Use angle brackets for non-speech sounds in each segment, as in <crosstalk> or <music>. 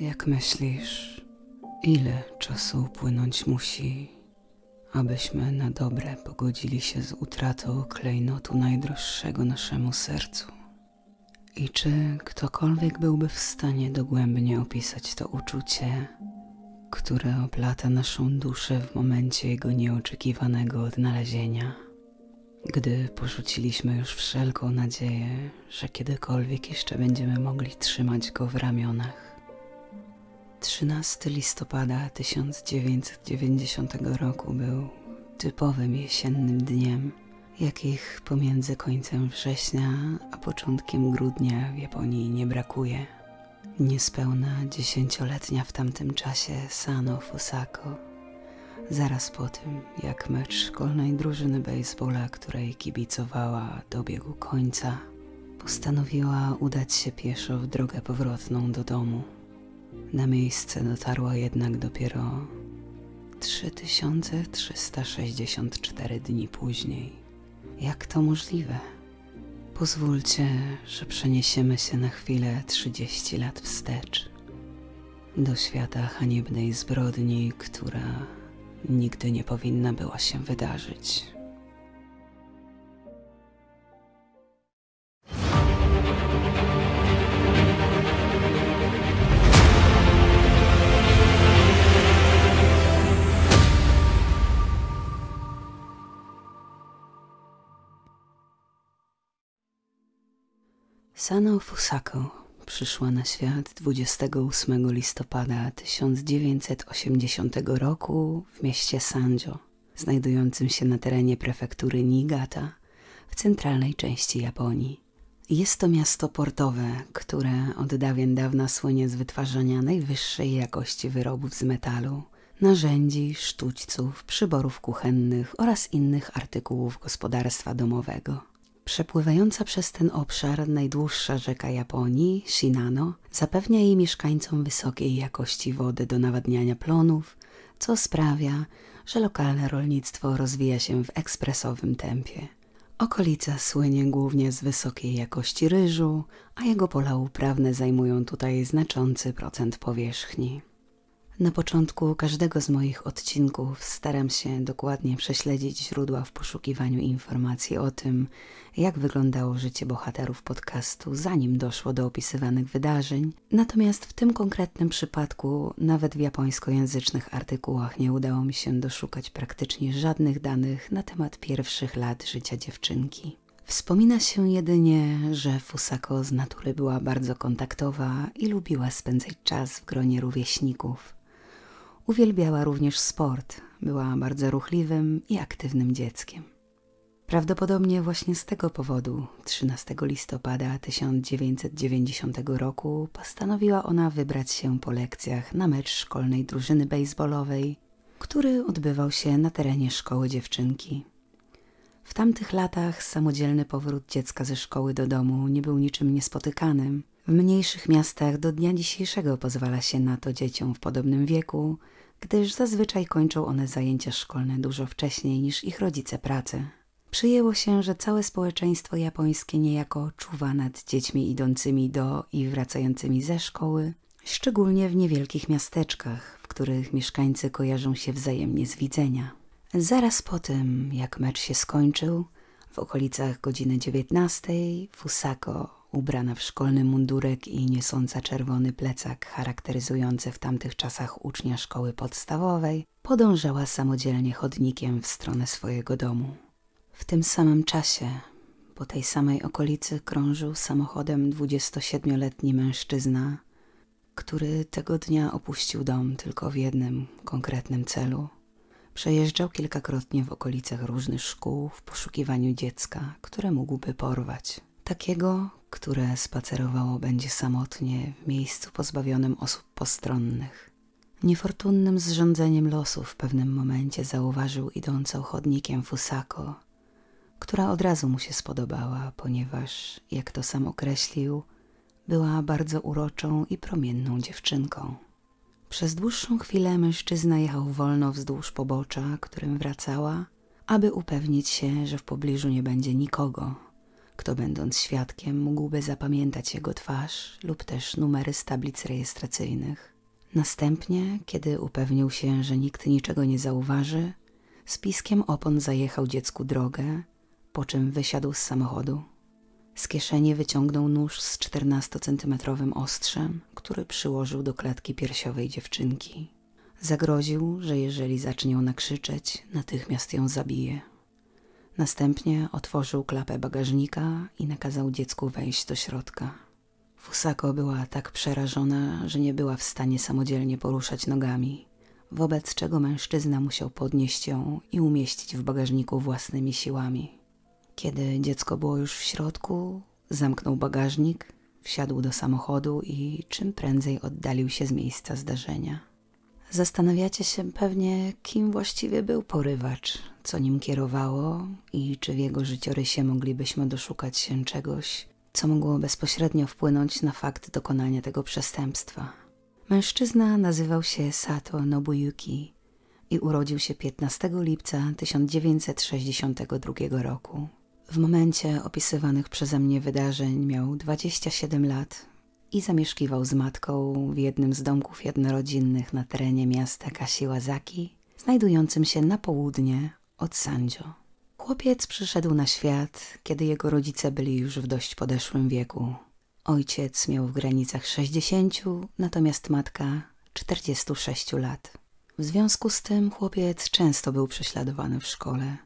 Jak myślisz, ile czasu upłynąć musi, abyśmy na dobre pogodzili się z utratą klejnotu najdroższego naszemu sercu? I czy ktokolwiek byłby w stanie dogłębnie opisać to uczucie, które oplata naszą duszę w momencie jego nieoczekiwanego odnalezienia, gdy porzuciliśmy już wszelką nadzieję, że kiedykolwiek jeszcze będziemy mogli trzymać go w ramionach? 13 listopada 1990 roku był typowym jesiennym dniem, jakich pomiędzy końcem września a początkiem grudnia w Japonii nie brakuje. Niespełna dziesięcioletnia w tamtym czasie Sano Fusako, zaraz po tym jak mecz szkolnej drużyny baseballa, której kibicowała, dobiegł końca, postanowiła udać się pieszo w drogę powrotną do domu. Na miejsce dotarła jednak dopiero 3364 dni później. Jak to możliwe? Pozwólcie, że przeniesiemy się na chwilę 30 lat wstecz do świata haniebnej zbrodni, która nigdy nie powinna była się wydarzyć. Asano Fusako przyszła na świat 28 listopada 1980 roku w mieście Sanjo, znajdującym się na terenie prefektury Niigata w centralnej części Japonii. Jest to miasto portowe, które od dawien dawna słynie z wytwarzania najwyższej jakości wyrobów z metalu, narzędzi, sztućców, przyborów kuchennych oraz innych artykułów gospodarstwa domowego. Przepływająca przez ten obszar najdłuższa rzeka Japonii, Shinano, zapewnia jej mieszkańcom wysokiej jakości wody do nawadniania plonów, co sprawia, że lokalne rolnictwo rozwija się w ekspresowym tempie. Okolica słynie głównie z wysokiej jakości ryżu, a jego pola uprawne zajmują tutaj znaczący procent powierzchni. Na początku każdego z moich odcinków staram się dokładnie prześledzić źródła w poszukiwaniu informacji o tym, jak wyglądało życie bohaterów podcastu, zanim doszło do opisywanych wydarzeń. Natomiast w tym konkretnym przypadku, nawet w japońskojęzycznych artykułach, nie udało mi się doszukać praktycznie żadnych danych na temat pierwszych lat życia dziewczynki. Wspomina się jedynie, że Fusako z natury była bardzo kontaktowa i lubiła spędzać czas w gronie rówieśników. Uwielbiała również sport, była bardzo ruchliwym i aktywnym dzieckiem. Prawdopodobnie właśnie z tego powodu 13 listopada 1990 roku postanowiła ona wybrać się po lekcjach na mecz szkolnej drużyny baseballowej, który odbywał się na terenie szkoły dziewczynki. W tamtych latach samodzielny powrót dziecka ze szkoły do domu nie był niczym niespotykanym. W mniejszych miastach do dnia dzisiejszego pozwala się na to dzieciom w podobnym wieku, gdyż zazwyczaj kończą one zajęcia szkolne dużo wcześniej niż ich rodzice pracy. Przyjęło się, że całe społeczeństwo japońskie niejako czuwa nad dziećmi idącymi do i wracającymi ze szkoły, szczególnie w niewielkich miasteczkach, w których mieszkańcy kojarzą się wzajemnie z widzenia. Zaraz po tym, jak mecz się skończył, w okolicach godziny 19 Fusako ubrana w szkolny mundurek i niosąca czerwony plecak charakteryzujący w tamtych czasach ucznia szkoły podstawowej, podążała samodzielnie chodnikiem w stronę swojego domu. W tym samym czasie po tej samej okolicy krążył samochodem 27-letni mężczyzna, który tego dnia opuścił dom tylko w jednym konkretnym celu. Przejeżdżał kilkakrotnie w okolicach różnych szkół w poszukiwaniu dziecka, które mógłby porwać. Takiego, które spacerowało będzie samotnie w miejscu pozbawionym osób postronnych. Niefortunnym zrządzeniem losu w pewnym momencie zauważył idącą chodnikiem Fusako, która od razu mu się spodobała, ponieważ, jak to sam określił, była bardzo uroczą i promienną dziewczynką. Przez dłuższą chwilę mężczyzna jechał wolno wzdłuż pobocza, którym wracała, aby upewnić się, że w pobliżu nie będzie nikogo kto będąc świadkiem mógłby zapamiętać jego twarz lub też numery z tablic rejestracyjnych. Następnie, kiedy upewnił się, że nikt niczego nie zauważy, z piskiem opon zajechał dziecku drogę, po czym wysiadł z samochodu. Z kieszeni wyciągnął nóż z 14-centymetrowym ostrzem, który przyłożył do klatki piersiowej dziewczynki. Zagroził, że jeżeli zacznie ona krzyczeć, natychmiast ją zabije. Następnie otworzył klapę bagażnika i nakazał dziecku wejść do środka. Fusako była tak przerażona, że nie była w stanie samodzielnie poruszać nogami, wobec czego mężczyzna musiał podnieść ją i umieścić w bagażniku własnymi siłami. Kiedy dziecko było już w środku, zamknął bagażnik, wsiadł do samochodu i czym prędzej oddalił się z miejsca zdarzenia. Zastanawiacie się pewnie, kim właściwie był porywacz, co nim kierowało i czy w jego życiorysie moglibyśmy doszukać się czegoś, co mogło bezpośrednio wpłynąć na fakt dokonania tego przestępstwa. Mężczyzna nazywał się Sato Nobuyuki i urodził się 15 lipca 1962 roku. W momencie opisywanych przeze mnie wydarzeń miał 27 lat, i zamieszkiwał z matką w jednym z domków jednorodzinnych na terenie miasta Kasiłazaki, znajdującym się na południe od Sandzio. Chłopiec przyszedł na świat, kiedy jego rodzice byli już w dość podeszłym wieku. Ojciec miał w granicach 60, natomiast matka 46 lat. W związku z tym chłopiec często był prześladowany w szkole.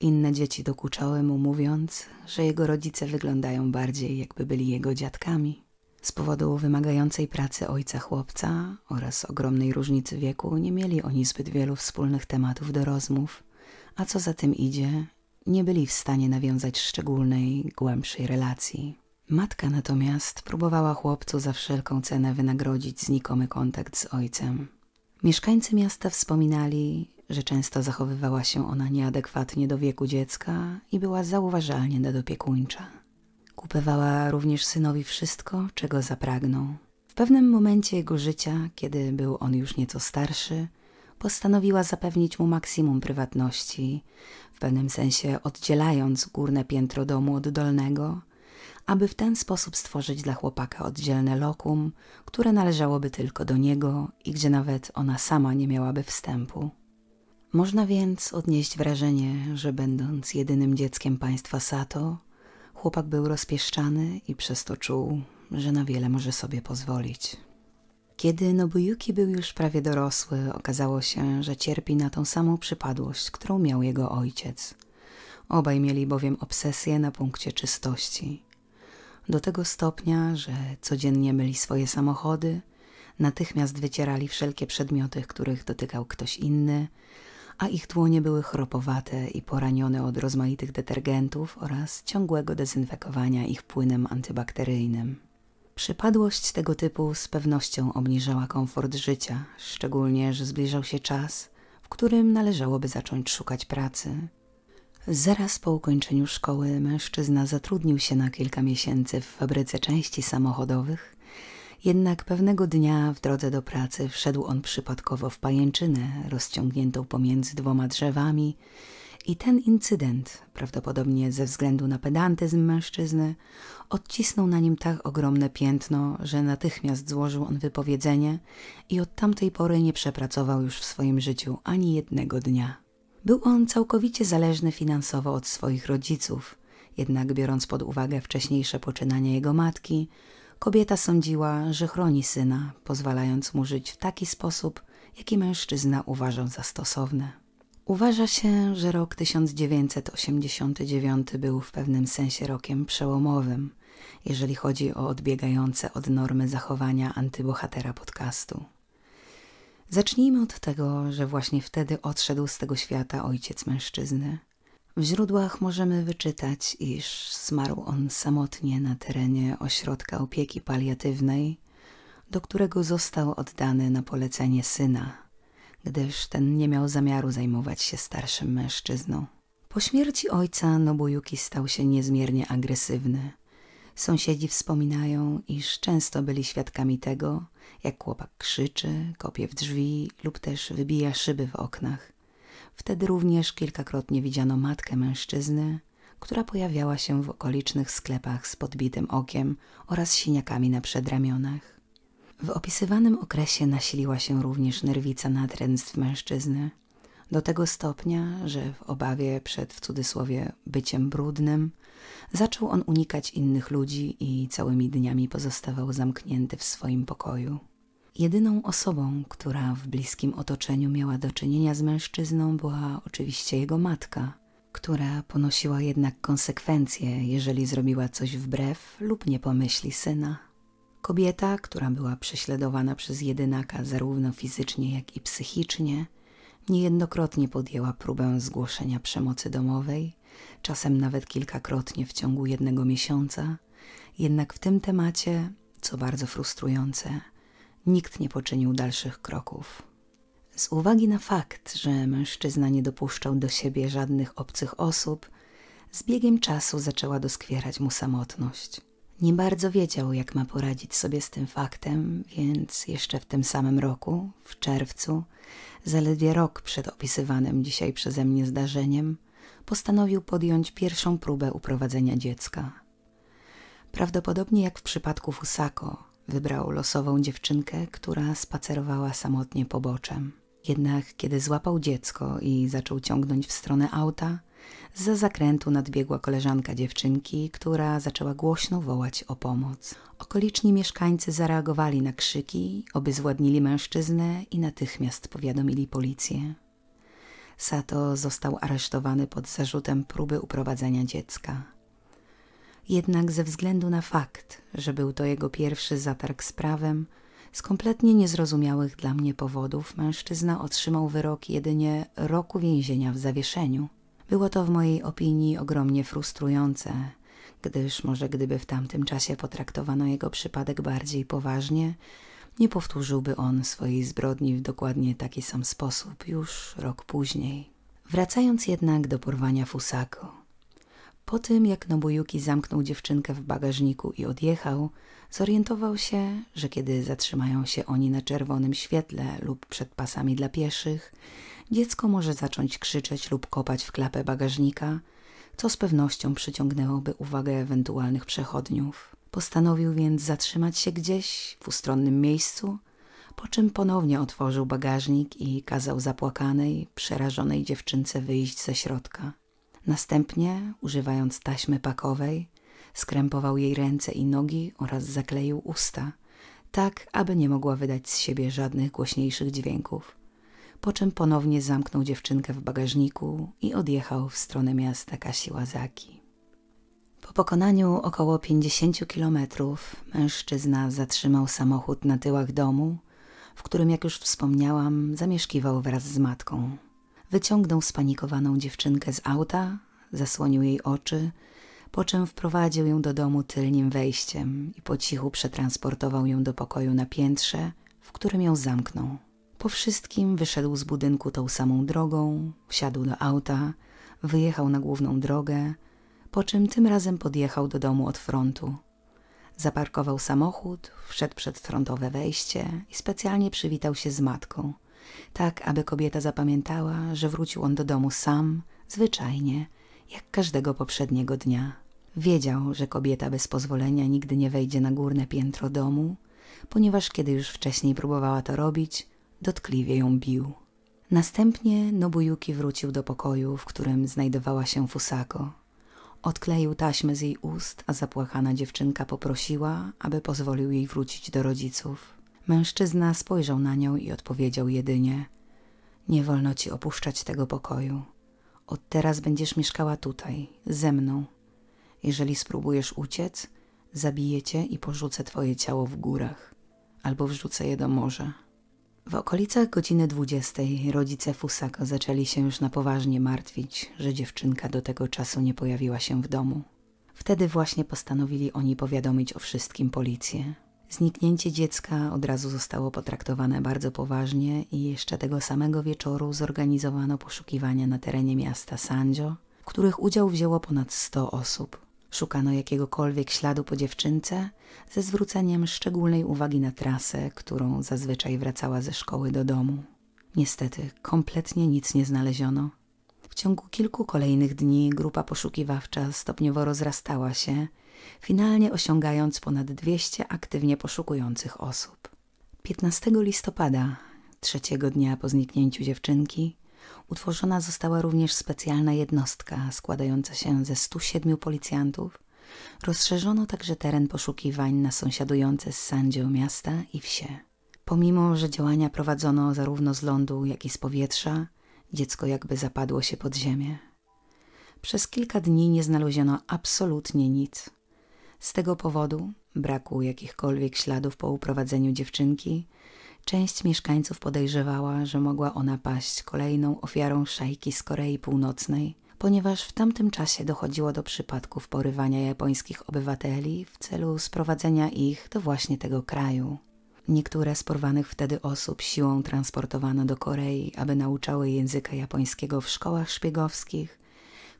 Inne dzieci dokuczały mu mówiąc, że jego rodzice wyglądają bardziej jakby byli jego dziadkami. Z powodu wymagającej pracy ojca chłopca oraz ogromnej różnicy wieku nie mieli oni zbyt wielu wspólnych tematów do rozmów, a co za tym idzie, nie byli w stanie nawiązać szczególnej, głębszej relacji. Matka natomiast próbowała chłopcu za wszelką cenę wynagrodzić znikomy kontakt z ojcem. Mieszkańcy miasta wspominali, że często zachowywała się ona nieadekwatnie do wieku dziecka i była zauważalnie nadopiekuńcza. Kupywała również synowi wszystko, czego zapragnął. W pewnym momencie jego życia, kiedy był on już nieco starszy, postanowiła zapewnić mu maksimum prywatności, w pewnym sensie oddzielając górne piętro domu od dolnego, aby w ten sposób stworzyć dla chłopaka oddzielne lokum, które należałoby tylko do niego i gdzie nawet ona sama nie miałaby wstępu. Można więc odnieść wrażenie, że będąc jedynym dzieckiem państwa Sato, Chłopak był rozpieszczany i przez to czuł, że na wiele może sobie pozwolić. Kiedy Nobuyuki był już prawie dorosły, okazało się, że cierpi na tą samą przypadłość, którą miał jego ojciec. Obaj mieli bowiem obsesję na punkcie czystości. Do tego stopnia, że codziennie myli swoje samochody, natychmiast wycierali wszelkie przedmioty, których dotykał ktoś inny, a ich dłonie były chropowate i poranione od rozmaitych detergentów oraz ciągłego dezynfekowania ich płynem antybakteryjnym. Przypadłość tego typu z pewnością obniżała komfort życia, szczególnie, że zbliżał się czas, w którym należałoby zacząć szukać pracy. Zaraz po ukończeniu szkoły mężczyzna zatrudnił się na kilka miesięcy w fabryce części samochodowych jednak pewnego dnia w drodze do pracy wszedł on przypadkowo w pajęczynę rozciągniętą pomiędzy dwoma drzewami i ten incydent, prawdopodobnie ze względu na pedantyzm mężczyzny, odcisnął na nim tak ogromne piętno, że natychmiast złożył on wypowiedzenie i od tamtej pory nie przepracował już w swoim życiu ani jednego dnia. Był on całkowicie zależny finansowo od swoich rodziców, jednak biorąc pod uwagę wcześniejsze poczynania jego matki, kobieta sądziła, że chroni syna, pozwalając mu żyć w taki sposób, jaki mężczyzna uważał za stosowne. Uważa się, że rok 1989 był w pewnym sensie rokiem przełomowym, jeżeli chodzi o odbiegające od normy zachowania antybohatera podcastu. Zacznijmy od tego, że właśnie wtedy odszedł z tego świata ojciec mężczyzny – w źródłach możemy wyczytać, iż zmarł on samotnie na terenie ośrodka opieki paliatywnej, do którego został oddany na polecenie syna, gdyż ten nie miał zamiaru zajmować się starszym mężczyzną. Po śmierci ojca Nobuyuki stał się niezmiernie agresywny. Sąsiedzi wspominają, iż często byli świadkami tego, jak chłopak krzyczy, kopie w drzwi lub też wybija szyby w oknach. Wtedy również kilkakrotnie widziano matkę mężczyzny, która pojawiała się w okolicznych sklepach z podbitym okiem oraz siniakami na przedramionach. W opisywanym okresie nasiliła się również nerwica natręstw mężczyzny, do tego stopnia, że w obawie przed w cudzysłowie byciem brudnym zaczął on unikać innych ludzi i całymi dniami pozostawał zamknięty w swoim pokoju. Jedyną osobą, która w bliskim otoczeniu miała do czynienia z mężczyzną, była oczywiście jego matka, która ponosiła jednak konsekwencje, jeżeli zrobiła coś wbrew lub nie pomyśli syna. Kobieta, która była prześladowana przez jedynaka zarówno fizycznie, jak i psychicznie, niejednokrotnie podjęła próbę zgłoszenia przemocy domowej, czasem nawet kilkakrotnie w ciągu jednego miesiąca, jednak w tym temacie, co bardzo frustrujące, nikt nie poczynił dalszych kroków. Z uwagi na fakt, że mężczyzna nie dopuszczał do siebie żadnych obcych osób, z biegiem czasu zaczęła doskwierać mu samotność. Nie bardzo wiedział, jak ma poradzić sobie z tym faktem, więc jeszcze w tym samym roku, w czerwcu, zaledwie rok przed opisywanym dzisiaj przeze mnie zdarzeniem, postanowił podjąć pierwszą próbę uprowadzenia dziecka. Prawdopodobnie jak w przypadku Fusako, Wybrał losową dziewczynkę, która spacerowała samotnie poboczem. Jednak kiedy złapał dziecko i zaczął ciągnąć w stronę auta, za zakrętu nadbiegła koleżanka dziewczynki, która zaczęła głośno wołać o pomoc. Okoliczni mieszkańcy zareagowali na krzyki, obyzwładnili mężczyznę i natychmiast powiadomili policję. Sato został aresztowany pod zarzutem próby uprowadzenia dziecka jednak ze względu na fakt, że był to jego pierwszy zatarg z prawem, z kompletnie niezrozumiałych dla mnie powodów mężczyzna otrzymał wyrok jedynie roku więzienia w zawieszeniu. Było to w mojej opinii ogromnie frustrujące, gdyż może gdyby w tamtym czasie potraktowano jego przypadek bardziej poważnie, nie powtórzyłby on swojej zbrodni w dokładnie taki sam sposób już rok później. Wracając jednak do porwania Fusako, po tym, jak Nobujuki zamknął dziewczynkę w bagażniku i odjechał, zorientował się, że kiedy zatrzymają się oni na czerwonym świetle lub przed pasami dla pieszych, dziecko może zacząć krzyczeć lub kopać w klapę bagażnika, co z pewnością przyciągnęłoby uwagę ewentualnych przechodniów. Postanowił więc zatrzymać się gdzieś w ustronnym miejscu, po czym ponownie otworzył bagażnik i kazał zapłakanej, przerażonej dziewczynce wyjść ze środka. Następnie, używając taśmy pakowej, skrępował jej ręce i nogi oraz zakleił usta, tak aby nie mogła wydać z siebie żadnych głośniejszych dźwięków. Po czym ponownie zamknął dziewczynkę w bagażniku i odjechał w stronę miasta Kasiłazaki. Po pokonaniu około 50 kilometrów mężczyzna zatrzymał samochód na tyłach domu, w którym, jak już wspomniałam, zamieszkiwał wraz z matką. Wyciągnął spanikowaną dziewczynkę z auta, zasłonił jej oczy, po czym wprowadził ją do domu tylnym wejściem i po cichu przetransportował ją do pokoju na piętrze, w którym ją zamknął. Po wszystkim wyszedł z budynku tą samą drogą, wsiadł do auta, wyjechał na główną drogę, po czym tym razem podjechał do domu od frontu. Zaparkował samochód, wszedł przed frontowe wejście i specjalnie przywitał się z matką – tak aby kobieta zapamiętała, że wrócił on do domu sam, zwyczajnie, jak każdego poprzedniego dnia. Wiedział, że kobieta bez pozwolenia nigdy nie wejdzie na górne piętro domu, ponieważ kiedy już wcześniej próbowała to robić, dotkliwie ją bił. Następnie Nobuyuki wrócił do pokoju, w którym znajdowała się Fusako. Odkleił taśmę z jej ust, a zapłakana dziewczynka poprosiła, aby pozwolił jej wrócić do rodziców. Mężczyzna spojrzał na nią i odpowiedział jedynie: Nie wolno ci opuszczać tego pokoju. Od teraz będziesz mieszkała tutaj, ze mną. Jeżeli spróbujesz uciec, zabiję cię i porzucę twoje ciało w górach, albo wrzucę je do morza. W okolicach godziny dwudziestej rodzice Fusako zaczęli się już na poważnie martwić, że dziewczynka do tego czasu nie pojawiła się w domu. Wtedy właśnie postanowili oni powiadomić o wszystkim policję. Zniknięcie dziecka od razu zostało potraktowane bardzo poważnie i jeszcze tego samego wieczoru zorganizowano poszukiwania na terenie miasta Sanjo, w których udział wzięło ponad 100 osób. Szukano jakiegokolwiek śladu po dziewczynce, ze zwróceniem szczególnej uwagi na trasę, którą zazwyczaj wracała ze szkoły do domu. Niestety, kompletnie nic nie znaleziono. W ciągu kilku kolejnych dni grupa poszukiwawcza stopniowo rozrastała się finalnie osiągając ponad 200 aktywnie poszukujących osób. 15 listopada, trzeciego dnia po zniknięciu dziewczynki, utworzona została również specjalna jednostka składająca się ze 107 policjantów. Rozszerzono także teren poszukiwań na sąsiadujące z Sandzio miasta i wsie. Pomimo, że działania prowadzono zarówno z lądu, jak i z powietrza, dziecko jakby zapadło się pod ziemię. Przez kilka dni nie znaleziono absolutnie nic. Z tego powodu, braku jakichkolwiek śladów po uprowadzeniu dziewczynki, część mieszkańców podejrzewała, że mogła ona paść kolejną ofiarą szajki z Korei Północnej, ponieważ w tamtym czasie dochodziło do przypadków porywania japońskich obywateli w celu sprowadzenia ich do właśnie tego kraju. Niektóre z porwanych wtedy osób siłą transportowano do Korei, aby nauczały języka japońskiego w szkołach szpiegowskich,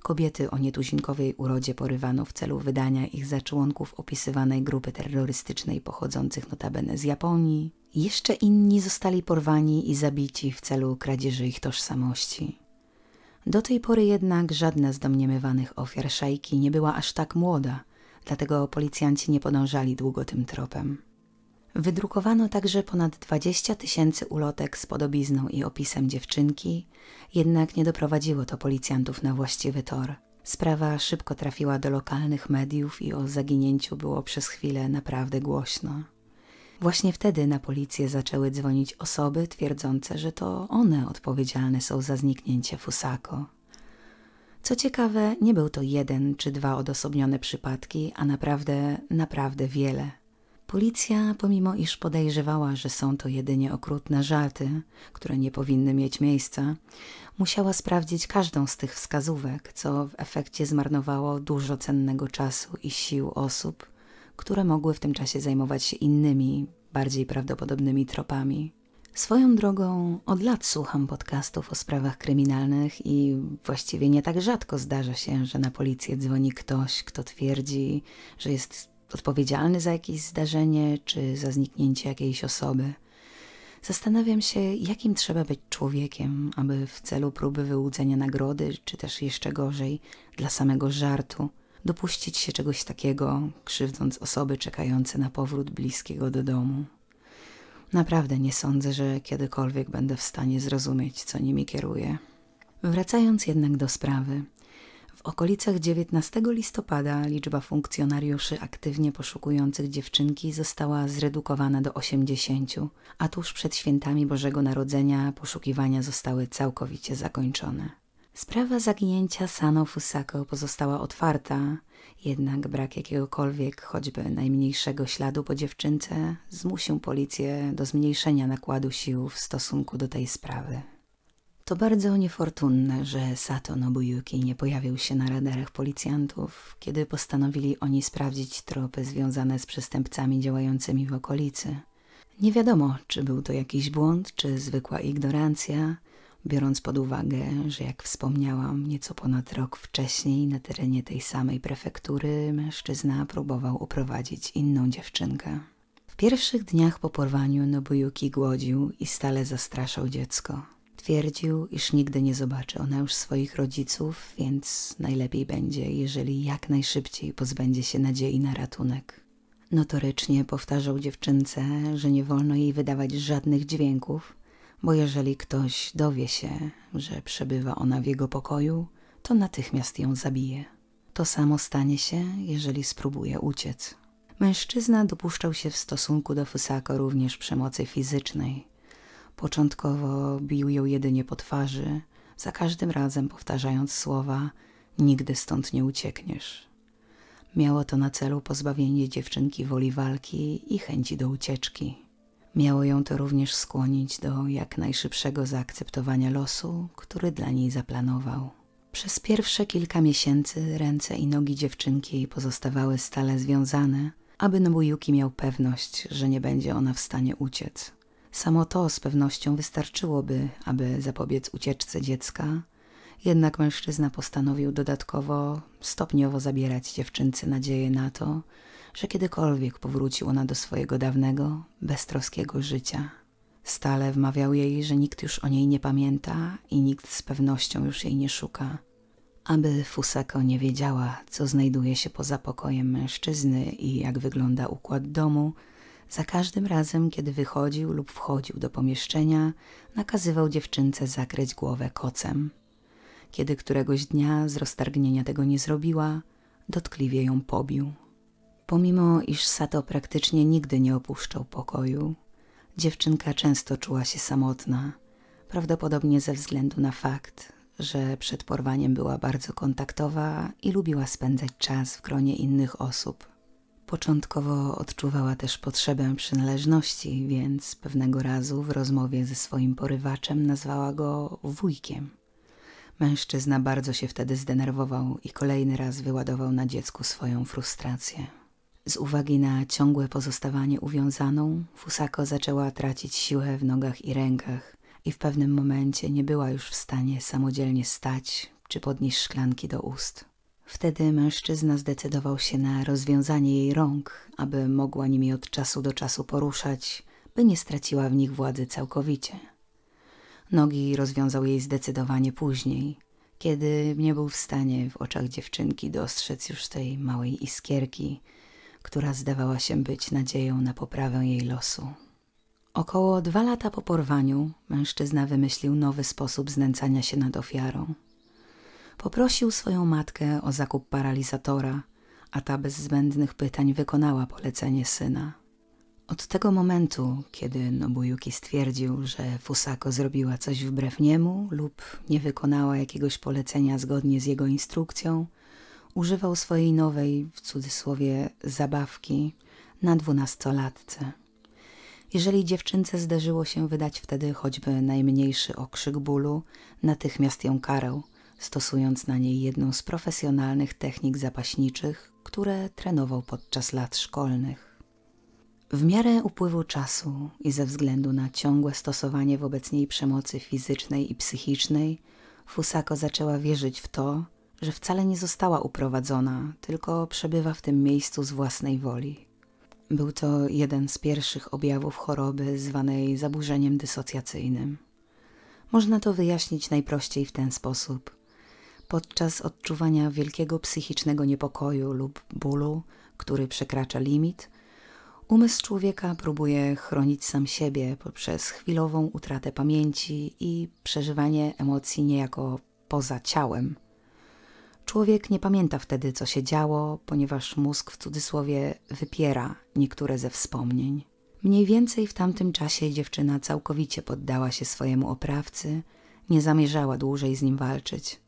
kobiety o nietuzinkowej urodzie porywano w celu wydania ich za członków opisywanej grupy terrorystycznej pochodzących notabene z Japonii. Jeszcze inni zostali porwani i zabici w celu kradzieży ich tożsamości. Do tej pory jednak żadna z domniemywanych ofiar szajki nie była aż tak młoda, dlatego policjanci nie podążali długo tym tropem. Wydrukowano także ponad 20 tysięcy ulotek z podobizną i opisem dziewczynki, jednak nie doprowadziło to policjantów na właściwy tor. Sprawa szybko trafiła do lokalnych mediów i o zaginięciu było przez chwilę naprawdę głośno. Właśnie wtedy na policję zaczęły dzwonić osoby twierdzące, że to one odpowiedzialne są za zniknięcie Fusako. Co ciekawe, nie był to jeden czy dwa odosobnione przypadki, a naprawdę, naprawdę wiele. Policja, pomimo iż podejrzewała, że są to jedynie okrutne żarty, które nie powinny mieć miejsca, musiała sprawdzić każdą z tych wskazówek, co w efekcie zmarnowało dużo cennego czasu i sił osób, które mogły w tym czasie zajmować się innymi, bardziej prawdopodobnymi tropami. Swoją drogą od lat słucham podcastów o sprawach kryminalnych i właściwie nie tak rzadko zdarza się, że na policję dzwoni ktoś, kto twierdzi, że jest odpowiedzialny za jakieś zdarzenie czy za zniknięcie jakiejś osoby. Zastanawiam się, jakim trzeba być człowiekiem, aby w celu próby wyłudzenia nagrody, czy też jeszcze gorzej, dla samego żartu, dopuścić się czegoś takiego, krzywdząc osoby czekające na powrót bliskiego do domu. Naprawdę nie sądzę, że kiedykolwiek będę w stanie zrozumieć, co nimi kieruje. Wracając jednak do sprawy, okolicach 19 listopada liczba funkcjonariuszy aktywnie poszukujących dziewczynki została zredukowana do 80, a tuż przed świętami Bożego Narodzenia poszukiwania zostały całkowicie zakończone. Sprawa zaginięcia Sano Fusako pozostała otwarta, jednak brak jakiegokolwiek, choćby najmniejszego śladu po dziewczynce zmusił policję do zmniejszenia nakładu sił w stosunku do tej sprawy. To bardzo niefortunne, że Sato Nobuyuki nie pojawił się na radarach policjantów, kiedy postanowili oni sprawdzić tropy związane z przestępcami działającymi w okolicy. Nie wiadomo, czy był to jakiś błąd, czy zwykła ignorancja, biorąc pod uwagę, że jak wspomniałam, nieco ponad rok wcześniej na terenie tej samej prefektury mężczyzna próbował uprowadzić inną dziewczynkę. W pierwszych dniach po porwaniu Nobuyuki głodził i stale zastraszał dziecko. Twierdził, iż nigdy nie zobaczy ona już swoich rodziców, więc najlepiej będzie, jeżeli jak najszybciej pozbędzie się nadziei na ratunek. Notorycznie powtarzał dziewczynce, że nie wolno jej wydawać żadnych dźwięków, bo jeżeli ktoś dowie się, że przebywa ona w jego pokoju, to natychmiast ją zabije. To samo stanie się, jeżeli spróbuje uciec. Mężczyzna dopuszczał się w stosunku do Fusako również przemocy fizycznej, Początkowo bił ją jedynie po twarzy, za każdym razem powtarzając słowa: Nigdy stąd nie uciekniesz. Miało to na celu pozbawienie dziewczynki woli walki i chęci do ucieczki. Miało ją to również skłonić do jak najszybszego zaakceptowania losu, który dla niej zaplanował. Przez pierwsze kilka miesięcy ręce i nogi dziewczynki pozostawały stale związane, aby Nobuyuki miał pewność, że nie będzie ona w stanie uciec. Samo to z pewnością wystarczyłoby, aby zapobiec ucieczce dziecka, jednak mężczyzna postanowił dodatkowo stopniowo zabierać dziewczynce nadzieję na to, że kiedykolwiek powróci ona do swojego dawnego, beztroskiego życia. Stale wmawiał jej, że nikt już o niej nie pamięta i nikt z pewnością już jej nie szuka. Aby Fusako nie wiedziała, co znajduje się poza pokojem mężczyzny i jak wygląda układ domu, za każdym razem, kiedy wychodził lub wchodził do pomieszczenia, nakazywał dziewczynce zakryć głowę kocem. Kiedy któregoś dnia z roztargnienia tego nie zrobiła, dotkliwie ją pobił. Pomimo iż Sato praktycznie nigdy nie opuszczał pokoju, dziewczynka często czuła się samotna, prawdopodobnie ze względu na fakt, że przed porwaniem była bardzo kontaktowa i lubiła spędzać czas w gronie innych osób. Początkowo odczuwała też potrzebę przynależności, więc pewnego razu w rozmowie ze swoim porywaczem nazwała go wujkiem. Mężczyzna bardzo się wtedy zdenerwował i kolejny raz wyładował na dziecku swoją frustrację. Z uwagi na ciągłe pozostawanie uwiązaną, Fusako zaczęła tracić siłę w nogach i rękach i w pewnym momencie nie była już w stanie samodzielnie stać czy podnieść szklanki do ust. Wtedy mężczyzna zdecydował się na rozwiązanie jej rąk, aby mogła nimi od czasu do czasu poruszać, by nie straciła w nich władzy całkowicie. Nogi rozwiązał jej zdecydowanie później, kiedy nie był w stanie w oczach dziewczynki dostrzec już tej małej iskierki, która zdawała się być nadzieją na poprawę jej losu. Około dwa lata po porwaniu mężczyzna wymyślił nowy sposób znęcania się nad ofiarą – Poprosił swoją matkę o zakup paralizatora, a ta bez zbędnych pytań wykonała polecenie syna. Od tego momentu, kiedy Nobuyuki stwierdził, że Fusako zrobiła coś wbrew niemu lub nie wykonała jakiegoś polecenia zgodnie z jego instrukcją, używał swojej nowej, w cudzysłowie, zabawki na dwunastolatce. Jeżeli dziewczynce zdarzyło się wydać wtedy choćby najmniejszy okrzyk bólu, natychmiast ją karał – stosując na niej jedną z profesjonalnych technik zapaśniczych, które trenował podczas lat szkolnych. W miarę upływu czasu i ze względu na ciągłe stosowanie wobec niej przemocy fizycznej i psychicznej, Fusako zaczęła wierzyć w to, że wcale nie została uprowadzona, tylko przebywa w tym miejscu z własnej woli. Był to jeden z pierwszych objawów choroby zwanej zaburzeniem dysocjacyjnym. Można to wyjaśnić najprościej w ten sposób podczas odczuwania wielkiego psychicznego niepokoju lub bólu, który przekracza limit, umysł człowieka próbuje chronić sam siebie poprzez chwilową utratę pamięci i przeżywanie emocji niejako poza ciałem. Człowiek nie pamięta wtedy, co się działo, ponieważ mózg w cudzysłowie wypiera niektóre ze wspomnień. Mniej więcej w tamtym czasie dziewczyna całkowicie poddała się swojemu oprawcy, nie zamierzała dłużej z nim walczyć.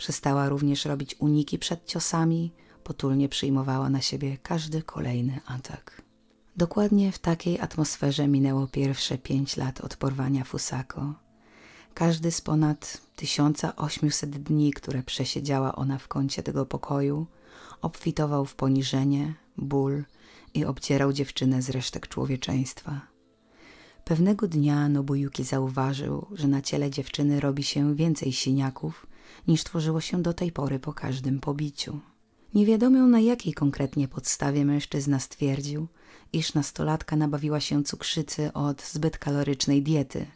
Przestała również robić uniki przed ciosami, potulnie przyjmowała na siebie każdy kolejny atak. Dokładnie w takiej atmosferze minęło pierwsze pięć lat od porwania Fusako. Każdy z ponad 1800 dni, które przesiedziała ona w kącie tego pokoju, obfitował w poniżenie, ból i obcierał dziewczynę z resztek człowieczeństwa. Pewnego dnia Nobuyuki zauważył, że na ciele dziewczyny robi się więcej siniaków niż tworzyło się do tej pory po każdym pobiciu. Nie wiadomo na jakiej konkretnie podstawie mężczyzna stwierdził, iż nastolatka nabawiła się cukrzycy od zbyt kalorycznej diety,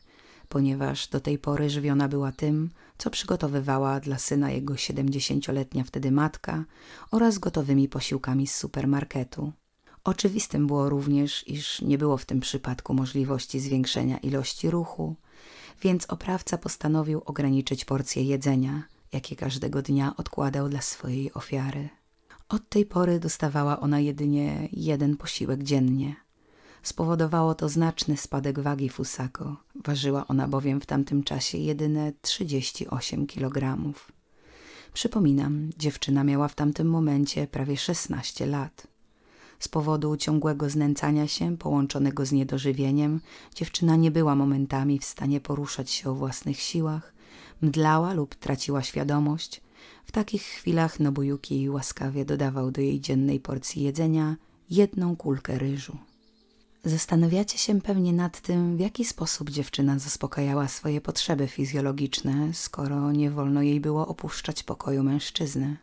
ponieważ do tej pory żywiona była tym, co przygotowywała dla syna jego 70-letnia wtedy matka oraz gotowymi posiłkami z supermarketu. Oczywistym było również, iż nie było w tym przypadku możliwości zwiększenia ilości ruchu, więc oprawca postanowił ograniczyć porcję jedzenia, jakie każdego dnia odkładał dla swojej ofiary. Od tej pory dostawała ona jedynie jeden posiłek dziennie. Spowodowało to znaczny spadek wagi Fusako. Ważyła ona bowiem w tamtym czasie jedyne 38 kg. Przypominam, dziewczyna miała w tamtym momencie prawie 16 lat. Z powodu ciągłego znęcania się, połączonego z niedożywieniem, dziewczyna nie była momentami w stanie poruszać się o własnych siłach, mdlała lub traciła świadomość. W takich chwilach Nobujuki łaskawie dodawał do jej dziennej porcji jedzenia jedną kulkę ryżu. Zastanawiacie się pewnie nad tym, w jaki sposób dziewczyna zaspokajała swoje potrzeby fizjologiczne, skoro nie wolno jej było opuszczać pokoju mężczyzny.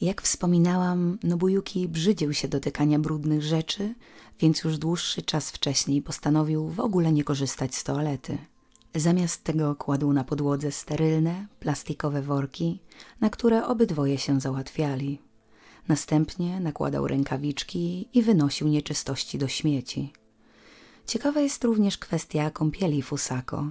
Jak wspominałam, Nobuyuki brzydził się dotykania brudnych rzeczy, więc już dłuższy czas wcześniej postanowił w ogóle nie korzystać z toalety. Zamiast tego kładł na podłodze sterylne, plastikowe worki, na które obydwoje się załatwiali. Następnie nakładał rękawiczki i wynosił nieczystości do śmieci. Ciekawa jest również kwestia kąpieli Fusako –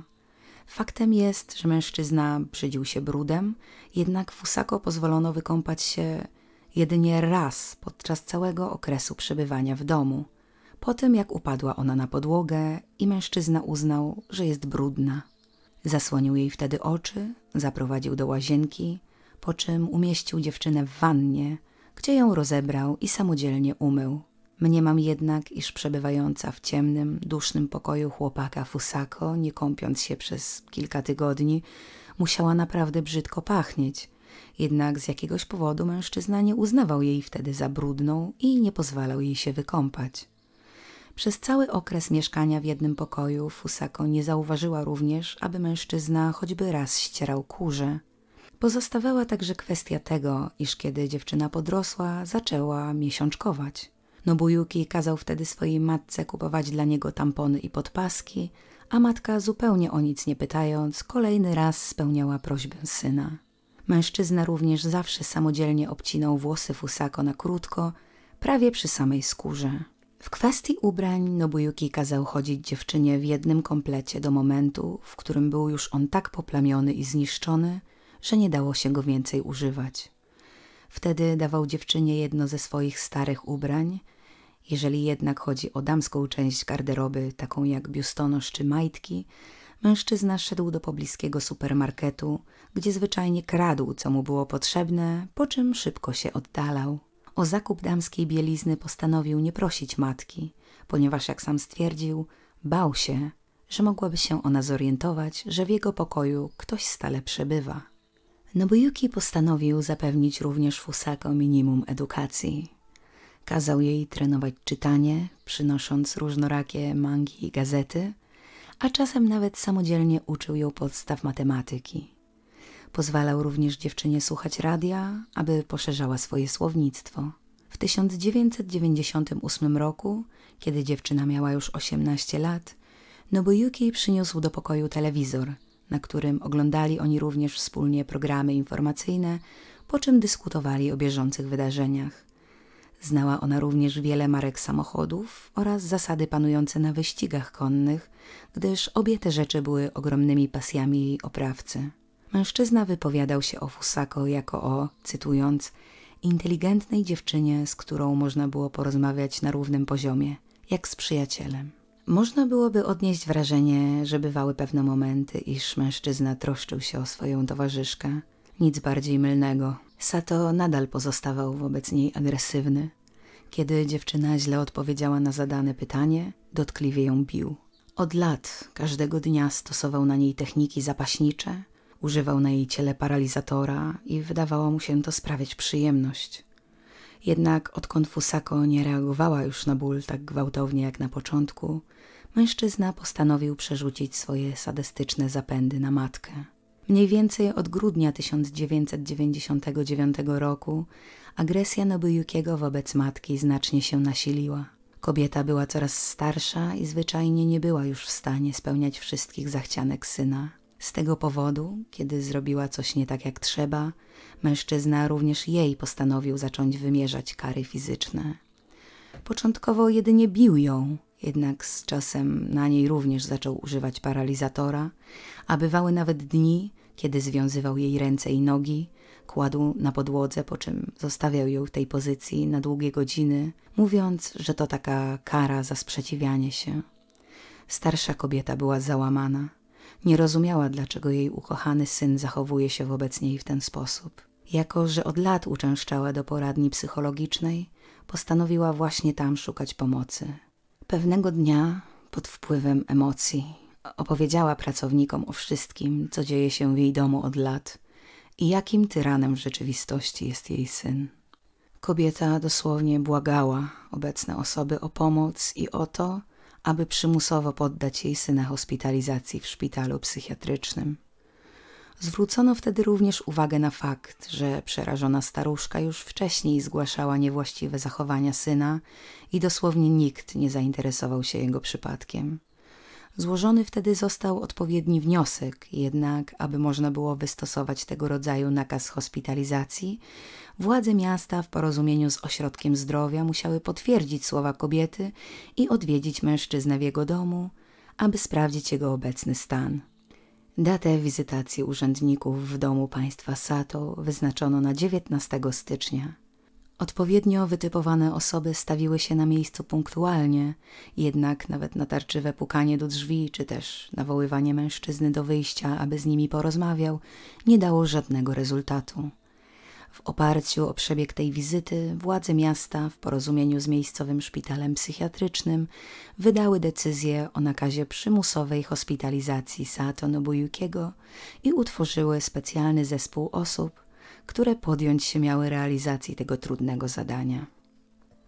Faktem jest, że mężczyzna brzydził się brudem, jednak Fusako pozwolono wykąpać się jedynie raz podczas całego okresu przebywania w domu, po tym jak upadła ona na podłogę i mężczyzna uznał, że jest brudna. Zasłonił jej wtedy oczy, zaprowadził do łazienki, po czym umieścił dziewczynę w wannie, gdzie ją rozebrał i samodzielnie umył. Mniemam jednak, iż przebywająca w ciemnym, dusznym pokoju chłopaka Fusako, nie kąpiąc się przez kilka tygodni, musiała naprawdę brzydko pachnieć. Jednak z jakiegoś powodu mężczyzna nie uznawał jej wtedy za brudną i nie pozwalał jej się wykąpać. Przez cały okres mieszkania w jednym pokoju Fusako nie zauważyła również, aby mężczyzna choćby raz ścierał kurze. Pozostawała także kwestia tego, iż kiedy dziewczyna podrosła, zaczęła miesiączkować. Nobujuki kazał wtedy swojej matce kupować dla niego tampony i podpaski, a matka zupełnie o nic nie pytając kolejny raz spełniała prośbę syna. Mężczyzna również zawsze samodzielnie obcinał włosy Fusako na krótko, prawie przy samej skórze. W kwestii ubrań Nobujuki kazał chodzić dziewczynie w jednym komplecie do momentu, w którym był już on tak poplamiony i zniszczony, że nie dało się go więcej używać. Wtedy dawał dziewczynie jedno ze swoich starych ubrań, jeżeli jednak chodzi o damską część garderoby, taką jak biustonosz czy majtki, mężczyzna szedł do pobliskiego supermarketu, gdzie zwyczajnie kradł, co mu było potrzebne, po czym szybko się oddalał. O zakup damskiej bielizny postanowił nie prosić matki, ponieważ, jak sam stwierdził, bał się, że mogłaby się ona zorientować, że w jego pokoju ktoś stale przebywa. Nobuyuki postanowił zapewnić również Fusako minimum edukacji. Kazał jej trenować czytanie, przynosząc różnorakie mangi i gazety, a czasem nawet samodzielnie uczył ją podstaw matematyki. Pozwalał również dziewczynie słuchać radia, aby poszerzała swoje słownictwo. W 1998 roku, kiedy dziewczyna miała już 18 lat, Nobuyuki przyniósł do pokoju telewizor, na którym oglądali oni również wspólnie programy informacyjne, po czym dyskutowali o bieżących wydarzeniach. Znała ona również wiele marek samochodów oraz zasady panujące na wyścigach konnych, gdyż obie te rzeczy były ogromnymi pasjami jej oprawcy. Mężczyzna wypowiadał się o Fusako jako o, cytując, inteligentnej dziewczynie, z którą można było porozmawiać na równym poziomie, jak z przyjacielem. Można byłoby odnieść wrażenie, że bywały pewne momenty, iż mężczyzna troszczył się o swoją towarzyszkę. Nic bardziej mylnego. Sato nadal pozostawał wobec niej agresywny. Kiedy dziewczyna źle odpowiedziała na zadane pytanie, dotkliwie ją bił. Od lat każdego dnia stosował na niej techniki zapaśnicze, używał na jej ciele paralizatora i wydawało mu się to sprawiać przyjemność. Jednak odkąd Fusako nie reagowała już na ból tak gwałtownie jak na początku, mężczyzna postanowił przerzucić swoje sadystyczne zapędy na matkę. Mniej więcej od grudnia 1999 roku agresja Nobujukiego wobec matki znacznie się nasiliła. Kobieta była coraz starsza i zwyczajnie nie była już w stanie spełniać wszystkich zachcianek syna. Z tego powodu, kiedy zrobiła coś nie tak jak trzeba, mężczyzna również jej postanowił zacząć wymierzać kary fizyczne. Początkowo jedynie bił ją, jednak z czasem na niej również zaczął używać paralizatora, a bywały nawet dni, kiedy związywał jej ręce i nogi, kładł na podłodze, po czym zostawiał ją w tej pozycji na długie godziny, mówiąc, że to taka kara za sprzeciwianie się. Starsza kobieta była załamana. Nie rozumiała, dlaczego jej ukochany syn zachowuje się wobec niej w ten sposób. Jako, że od lat uczęszczała do poradni psychologicznej, postanowiła właśnie tam szukać pomocy. Pewnego dnia, pod wpływem emocji, Opowiedziała pracownikom o wszystkim, co dzieje się w jej domu od lat i jakim tyranem w rzeczywistości jest jej syn. Kobieta dosłownie błagała obecne osoby o pomoc i o to, aby przymusowo poddać jej syna hospitalizacji w szpitalu psychiatrycznym. Zwrócono wtedy również uwagę na fakt, że przerażona staruszka już wcześniej zgłaszała niewłaściwe zachowania syna i dosłownie nikt nie zainteresował się jego przypadkiem. Złożony wtedy został odpowiedni wniosek, jednak aby można było wystosować tego rodzaju nakaz hospitalizacji, władze miasta w porozumieniu z ośrodkiem zdrowia musiały potwierdzić słowa kobiety i odwiedzić mężczyznę w jego domu, aby sprawdzić jego obecny stan. Datę wizytacji urzędników w domu państwa Sato wyznaczono na 19 stycznia. Odpowiednio wytypowane osoby stawiły się na miejscu punktualnie, jednak nawet natarczywe pukanie do drzwi czy też nawoływanie mężczyzny do wyjścia, aby z nimi porozmawiał, nie dało żadnego rezultatu. W oparciu o przebieg tej wizyty władze miasta w porozumieniu z miejscowym szpitalem psychiatrycznym wydały decyzję o nakazie przymusowej hospitalizacji Sato Nobujukiego i utworzyły specjalny zespół osób, które podjąć się miały realizacji tego trudnego zadania.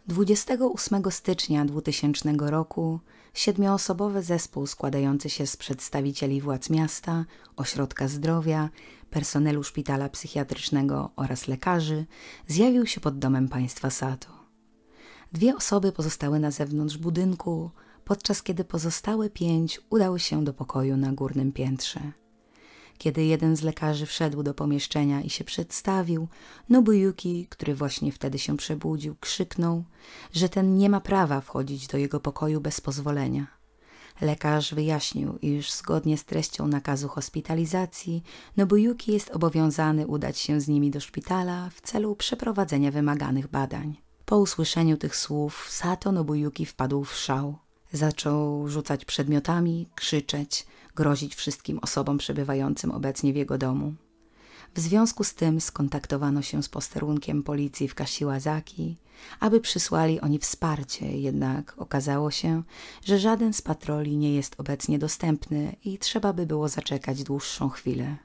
28 stycznia 2000 roku siedmioosobowy zespół składający się z przedstawicieli władz miasta, ośrodka zdrowia, personelu szpitala psychiatrycznego oraz lekarzy zjawił się pod domem państwa Sato. Dwie osoby pozostały na zewnątrz budynku, podczas kiedy pozostałe pięć udały się do pokoju na górnym piętrze. Kiedy jeden z lekarzy wszedł do pomieszczenia i się przedstawił, Nobuyuki, który właśnie wtedy się przebudził, krzyknął, że ten nie ma prawa wchodzić do jego pokoju bez pozwolenia. Lekarz wyjaśnił, iż zgodnie z treścią nakazu hospitalizacji Nobuyuki jest obowiązany udać się z nimi do szpitala w celu przeprowadzenia wymaganych badań. Po usłyszeniu tych słów Sato Nobuyuki wpadł w szał. Zaczął rzucać przedmiotami, krzyczeć, grozić wszystkim osobom przebywającym obecnie w jego domu. W związku z tym skontaktowano się z posterunkiem policji w Kasiłazaki, aby przysłali oni wsparcie, jednak okazało się, że żaden z patroli nie jest obecnie dostępny i trzeba by było zaczekać dłuższą chwilę.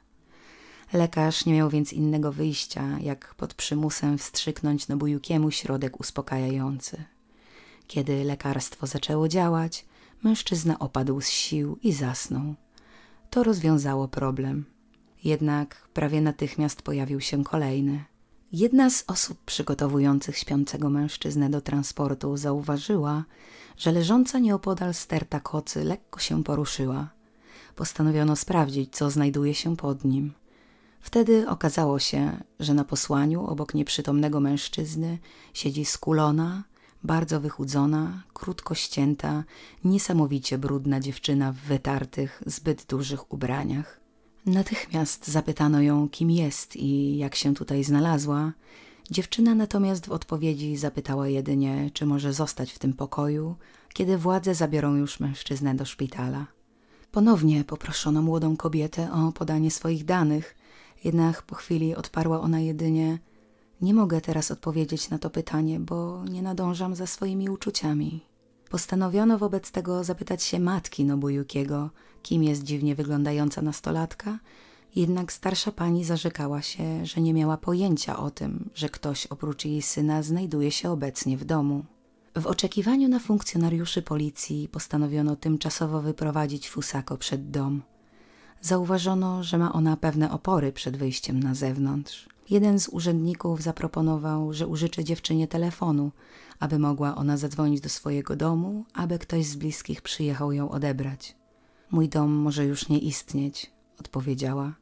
Lekarz nie miał więc innego wyjścia, jak pod przymusem wstrzyknąć Nobujukiemu środek uspokajający. Kiedy lekarstwo zaczęło działać, mężczyzna opadł z sił i zasnął to rozwiązało problem. Jednak prawie natychmiast pojawił się kolejny. Jedna z osób przygotowujących śpiącego mężczyznę do transportu zauważyła, że leżąca nieopodal sterta kocy lekko się poruszyła. Postanowiono sprawdzić, co znajduje się pod nim. Wtedy okazało się, że na posłaniu obok nieprzytomnego mężczyzny siedzi skulona, bardzo wychudzona, krótko ścięta, niesamowicie brudna dziewczyna w wytartych, zbyt dużych ubraniach. Natychmiast zapytano ją, kim jest i jak się tutaj znalazła. Dziewczyna natomiast w odpowiedzi zapytała jedynie, czy może zostać w tym pokoju, kiedy władze zabiorą już mężczyznę do szpitala. Ponownie poproszono młodą kobietę o podanie swoich danych, jednak po chwili odparła ona jedynie – nie mogę teraz odpowiedzieć na to pytanie, bo nie nadążam za swoimi uczuciami. Postanowiono wobec tego zapytać się matki Nobujukiego, kim jest dziwnie wyglądająca nastolatka, jednak starsza pani zarzekała się, że nie miała pojęcia o tym, że ktoś oprócz jej syna znajduje się obecnie w domu. W oczekiwaniu na funkcjonariuszy policji postanowiono tymczasowo wyprowadzić Fusako przed dom. Zauważono, że ma ona pewne opory przed wyjściem na zewnątrz. Jeden z urzędników zaproponował, że użyczy dziewczynie telefonu, aby mogła ona zadzwonić do swojego domu, aby ktoś z bliskich przyjechał ją odebrać. Mój dom może już nie istnieć, odpowiedziała.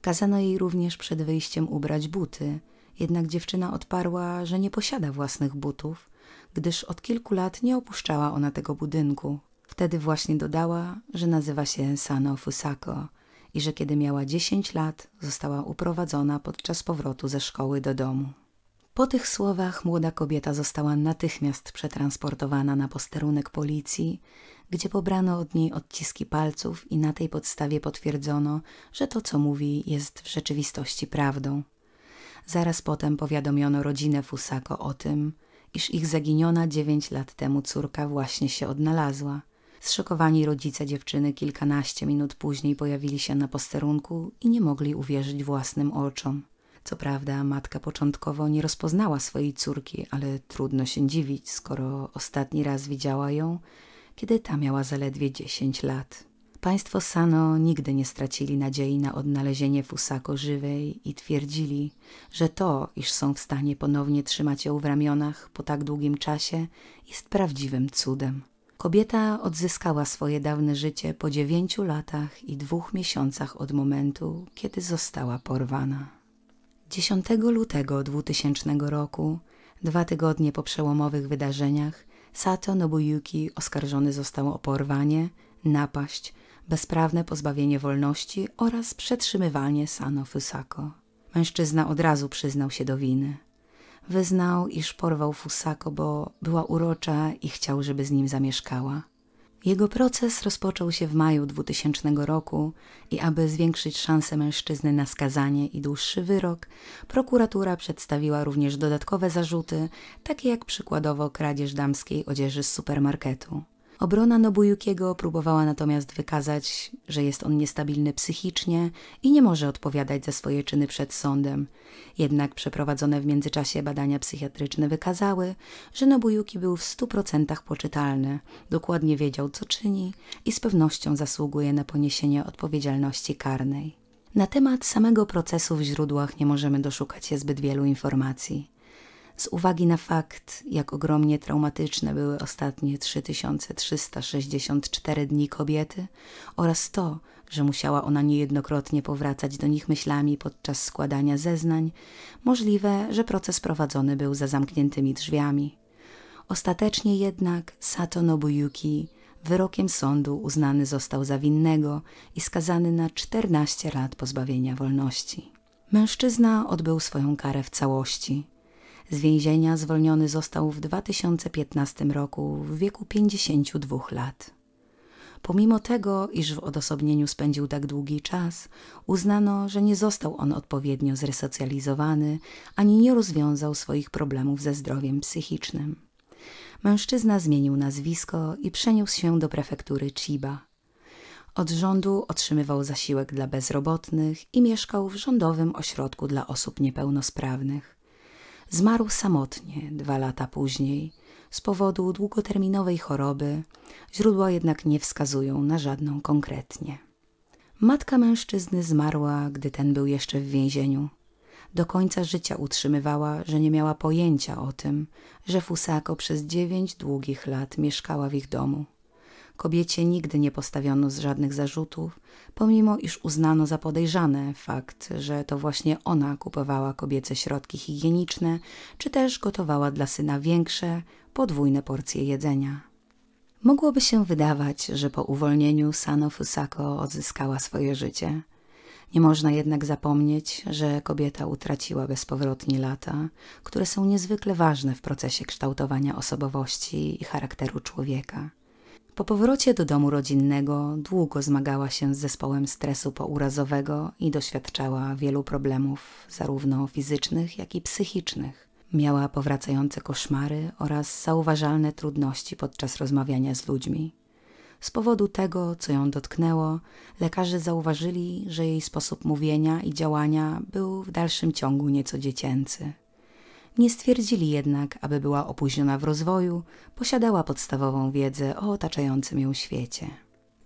Kazano jej również przed wyjściem ubrać buty, jednak dziewczyna odparła, że nie posiada własnych butów, gdyż od kilku lat nie opuszczała ona tego budynku. Wtedy właśnie dodała, że nazywa się Sano Fusako i że kiedy miała 10 lat, została uprowadzona podczas powrotu ze szkoły do domu. Po tych słowach młoda kobieta została natychmiast przetransportowana na posterunek policji, gdzie pobrano od niej odciski palców i na tej podstawie potwierdzono, że to co mówi jest w rzeczywistości prawdą. Zaraz potem powiadomiono rodzinę Fusako o tym, iż ich zaginiona 9 lat temu córka właśnie się odnalazła – Zszokowani rodzice dziewczyny kilkanaście minut później pojawili się na posterunku i nie mogli uwierzyć własnym oczom. Co prawda matka początkowo nie rozpoznała swojej córki, ale trudno się dziwić, skoro ostatni raz widziała ją, kiedy ta miała zaledwie 10 lat. Państwo Sano nigdy nie stracili nadziei na odnalezienie Fusako żywej i twierdzili, że to, iż są w stanie ponownie trzymać ją w ramionach po tak długim czasie, jest prawdziwym cudem. Kobieta odzyskała swoje dawne życie po dziewięciu latach i dwóch miesiącach od momentu, kiedy została porwana. 10 lutego 2000 roku, dwa tygodnie po przełomowych wydarzeniach, Sato Nobuyuki oskarżony został o porwanie, napaść, bezprawne pozbawienie wolności oraz przetrzymywanie Sano Fusako. Mężczyzna od razu przyznał się do winy. Wyznał, iż porwał Fusako, bo była urocza i chciał, żeby z nim zamieszkała. Jego proces rozpoczął się w maju 2000 roku i aby zwiększyć szanse mężczyzny na skazanie i dłuższy wyrok, prokuratura przedstawiła również dodatkowe zarzuty, takie jak przykładowo kradzież damskiej odzieży z supermarketu. Obrona Nobuyukiego próbowała natomiast wykazać, że jest on niestabilny psychicznie i nie może odpowiadać za swoje czyny przed sądem. Jednak przeprowadzone w międzyczasie badania psychiatryczne wykazały, że Nobuyuki był w 100% poczytalny, dokładnie wiedział co czyni i z pewnością zasługuje na poniesienie odpowiedzialności karnej. Na temat samego procesu w źródłach nie możemy doszukać się zbyt wielu informacji z uwagi na fakt, jak ogromnie traumatyczne były ostatnie 3364 dni kobiety oraz to, że musiała ona niejednokrotnie powracać do nich myślami podczas składania zeznań, możliwe, że proces prowadzony był za zamkniętymi drzwiami. Ostatecznie jednak Sato Nobuyuki wyrokiem sądu uznany został za winnego i skazany na 14 lat pozbawienia wolności. Mężczyzna odbył swoją karę w całości – z więzienia zwolniony został w 2015 roku w wieku 52 lat. Pomimo tego, iż w odosobnieniu spędził tak długi czas, uznano, że nie został on odpowiednio zresocjalizowany ani nie rozwiązał swoich problemów ze zdrowiem psychicznym. Mężczyzna zmienił nazwisko i przeniósł się do prefektury Chiba. Od rządu otrzymywał zasiłek dla bezrobotnych i mieszkał w rządowym ośrodku dla osób niepełnosprawnych. Zmarł samotnie dwa lata później z powodu długoterminowej choroby, źródła jednak nie wskazują na żadną konkretnie. Matka mężczyzny zmarła, gdy ten był jeszcze w więzieniu. Do końca życia utrzymywała, że nie miała pojęcia o tym, że Fusako przez dziewięć długich lat mieszkała w ich domu. Kobiecie nigdy nie postawiono żadnych zarzutów, pomimo iż uznano za podejrzane fakt, że to właśnie ona kupowała kobiece środki higieniczne, czy też gotowała dla syna większe, podwójne porcje jedzenia. Mogłoby się wydawać, że po uwolnieniu Sano Fusako odzyskała swoje życie. Nie można jednak zapomnieć, że kobieta utraciła bezpowrotnie lata, które są niezwykle ważne w procesie kształtowania osobowości i charakteru człowieka. Po powrocie do domu rodzinnego długo zmagała się z zespołem stresu pourazowego i doświadczała wielu problemów, zarówno fizycznych, jak i psychicznych. Miała powracające koszmary oraz zauważalne trudności podczas rozmawiania z ludźmi. Z powodu tego, co ją dotknęło, lekarze zauważyli, że jej sposób mówienia i działania był w dalszym ciągu nieco dziecięcy. Nie stwierdzili jednak, aby była opóźniona w rozwoju, posiadała podstawową wiedzę o otaczającym ją świecie.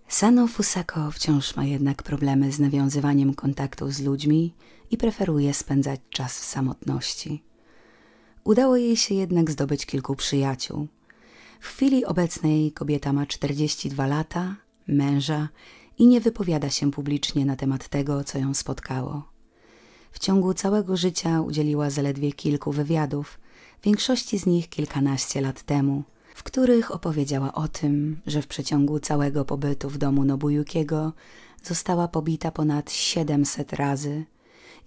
Sano Fusako wciąż ma jednak problemy z nawiązywaniem kontaktów z ludźmi i preferuje spędzać czas w samotności. Udało jej się jednak zdobyć kilku przyjaciół. W chwili obecnej kobieta ma 42 lata, męża i nie wypowiada się publicznie na temat tego, co ją spotkało. W ciągu całego życia udzieliła zaledwie kilku wywiadów, większości z nich kilkanaście lat temu, w których opowiedziała o tym, że w przeciągu całego pobytu w domu Nobujukiego została pobita ponad 700 razy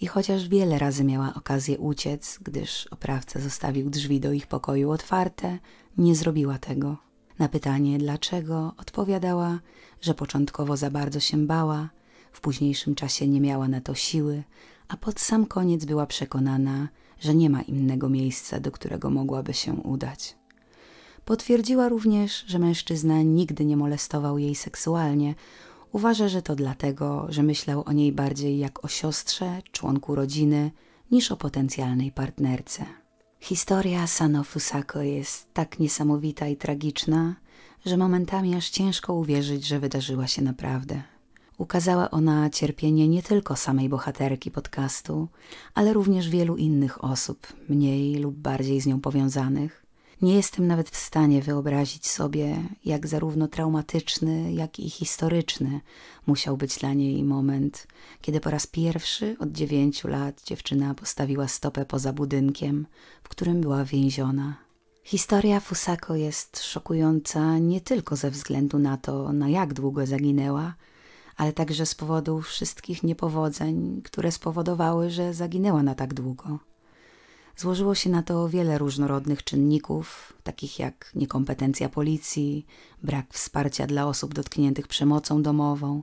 i chociaż wiele razy miała okazję uciec, gdyż oprawca zostawił drzwi do ich pokoju otwarte, nie zrobiła tego. Na pytanie dlaczego odpowiadała, że początkowo za bardzo się bała, w późniejszym czasie nie miała na to siły, a pod sam koniec była przekonana, że nie ma innego miejsca, do którego mogłaby się udać. Potwierdziła również, że mężczyzna nigdy nie molestował jej seksualnie. Uważa, że to dlatego, że myślał o niej bardziej jak o siostrze, członku rodziny, niż o potencjalnej partnerce. Historia Sano Fusako jest tak niesamowita i tragiczna, że momentami aż ciężko uwierzyć, że wydarzyła się naprawdę ukazała ona cierpienie nie tylko samej bohaterki podcastu, ale również wielu innych osób, mniej lub bardziej z nią powiązanych. Nie jestem nawet w stanie wyobrazić sobie, jak zarówno traumatyczny, jak i historyczny musiał być dla niej moment, kiedy po raz pierwszy od dziewięciu lat dziewczyna postawiła stopę poza budynkiem, w którym była więziona. Historia Fusako jest szokująca nie tylko ze względu na to, na jak długo zaginęła, ale także z powodu wszystkich niepowodzeń, które spowodowały, że zaginęła na tak długo. Złożyło się na to wiele różnorodnych czynników, takich jak niekompetencja policji, brak wsparcia dla osób dotkniętych przemocą domową,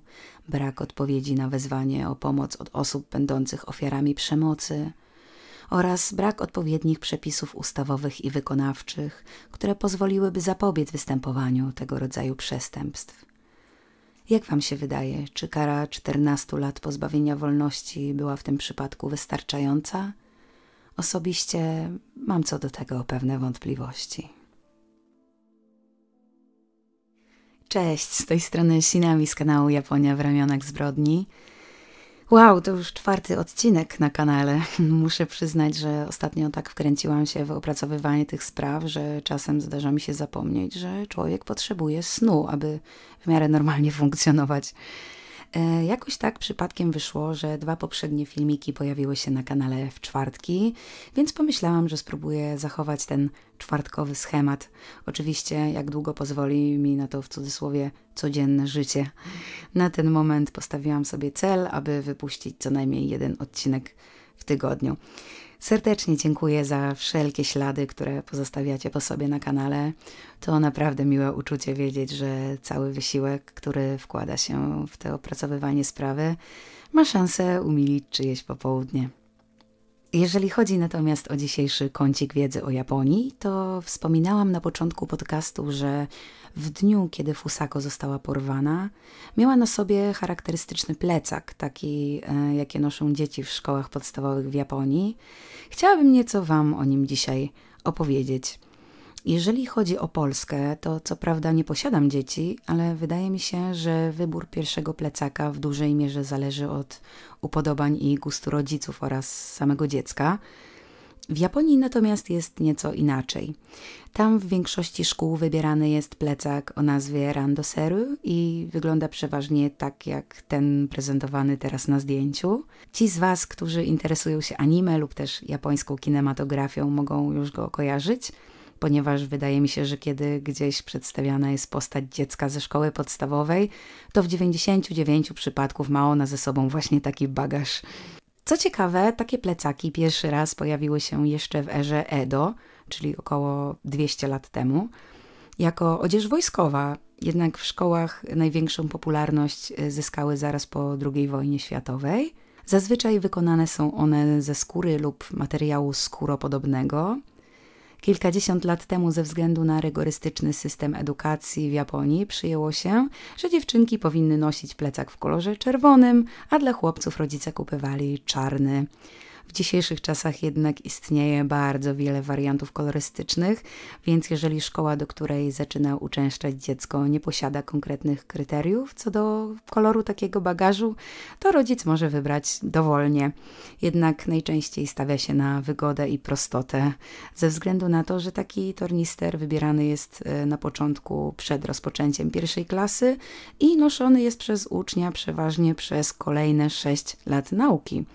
brak odpowiedzi na wezwanie o pomoc od osób będących ofiarami przemocy oraz brak odpowiednich przepisów ustawowych i wykonawczych, które pozwoliłyby zapobiec występowaniu tego rodzaju przestępstw. Jak wam się wydaje, czy kara 14 lat pozbawienia wolności była w tym przypadku wystarczająca? Osobiście mam co do tego pewne wątpliwości. Cześć, z tej strony Sinami z kanału Japonia w ramionach zbrodni. Wow, to już czwarty odcinek na kanale. <laughs> Muszę przyznać, że ostatnio tak wkręciłam się w opracowywanie tych spraw, że czasem zdarza mi się zapomnieć, że człowiek potrzebuje snu, aby w miarę normalnie funkcjonować. E, jakoś tak przypadkiem wyszło, że dwa poprzednie filmiki pojawiły się na kanale w czwartki, więc pomyślałam, że spróbuję zachować ten czwartkowy schemat. Oczywiście, jak długo pozwoli mi na to w cudzysłowie codzienne życie. Na ten moment postawiłam sobie cel, aby wypuścić co najmniej jeden odcinek w tygodniu. Serdecznie dziękuję za wszelkie ślady, które pozostawiacie po sobie na kanale. To naprawdę miłe uczucie wiedzieć, że cały wysiłek, który wkłada się w to opracowywanie sprawy, ma szansę umilić czyjeś popołudnie. Jeżeli chodzi natomiast o dzisiejszy kącik wiedzy o Japonii, to wspominałam na początku podcastu, że w dniu, kiedy Fusako została porwana, miała na sobie charakterystyczny plecak, taki e, jakie noszą dzieci w szkołach podstawowych w Japonii. Chciałabym nieco Wam o nim dzisiaj opowiedzieć. Jeżeli chodzi o Polskę, to co prawda nie posiadam dzieci, ale wydaje mi się, że wybór pierwszego plecaka w dużej mierze zależy od upodobań i gustu rodziców oraz samego dziecka. W Japonii natomiast jest nieco inaczej. Tam w większości szkół wybierany jest plecak o nazwie Randoseru i wygląda przeważnie tak jak ten prezentowany teraz na zdjęciu. Ci z Was, którzy interesują się anime lub też japońską kinematografią, mogą już go kojarzyć ponieważ wydaje mi się, że kiedy gdzieś przedstawiana jest postać dziecka ze szkoły podstawowej, to w 99 przypadków ma ona ze sobą właśnie taki bagaż. Co ciekawe, takie plecaki pierwszy raz pojawiły się jeszcze w erze Edo, czyli około 200 lat temu, jako odzież wojskowa. Jednak w szkołach największą popularność e, zyskały zaraz po II wojnie światowej. Zazwyczaj wykonane są one ze skóry lub materiału skóropodobnego, Kilkadziesiąt lat temu ze względu na rygorystyczny system edukacji w Japonii przyjęło się, że dziewczynki powinny nosić plecak w kolorze czerwonym, a dla chłopców rodzice kupywali czarny. W dzisiejszych czasach jednak istnieje bardzo wiele wariantów kolorystycznych, więc jeżeli szkoła, do której zaczyna uczęszczać dziecko, nie posiada konkretnych kryteriów co do koloru takiego bagażu, to rodzic może wybrać dowolnie. Jednak najczęściej stawia się na wygodę i prostotę, ze względu na to, że taki tornister wybierany jest e, na początku przed rozpoczęciem pierwszej klasy i noszony jest przez ucznia przeważnie przez kolejne 6 lat nauki.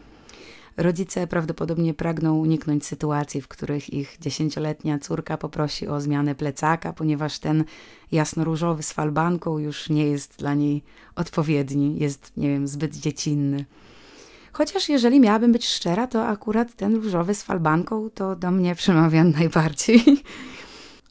Rodzice prawdopodobnie pragną uniknąć sytuacji, w których ich dziesięcioletnia córka poprosi o zmianę plecaka, ponieważ ten jasnoróżowy z falbanką już nie jest dla niej odpowiedni, jest, nie wiem, zbyt dziecinny. Chociaż jeżeli miałabym być szczera, to akurat ten różowy z falbanką to do mnie przemawia <laughs> najbardziej.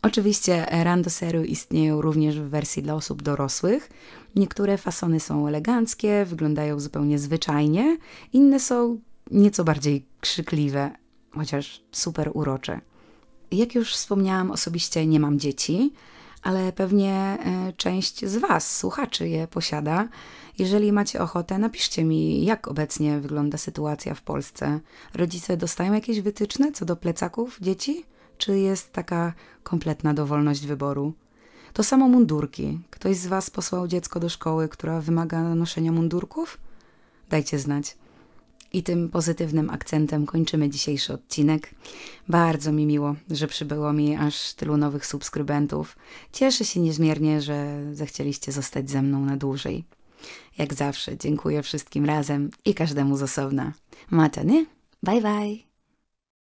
Oczywiście randoseru istnieją również w wersji dla osób dorosłych. Niektóre fasony są eleganckie, wyglądają zupełnie zwyczajnie, inne są nieco bardziej krzykliwe, chociaż super urocze. Jak już wspomniałam, osobiście nie mam dzieci, ale pewnie e, część z Was, słuchaczy, je posiada. Jeżeli macie ochotę, napiszcie mi, jak obecnie wygląda sytuacja w Polsce. Rodzice dostają jakieś wytyczne co do plecaków dzieci? Czy jest taka kompletna dowolność wyboru? To samo mundurki. Ktoś z Was posłał dziecko do szkoły, która wymaga noszenia mundurków? Dajcie znać. I tym pozytywnym akcentem kończymy dzisiejszy odcinek. Bardzo mi miło, że przybyło mi aż tylu nowych subskrybentów. Cieszę się niezmiernie, że zechcieliście zostać ze mną na dłużej. Jak zawsze, dziękuję wszystkim razem i każdemu z osobna. Matany, bye bye!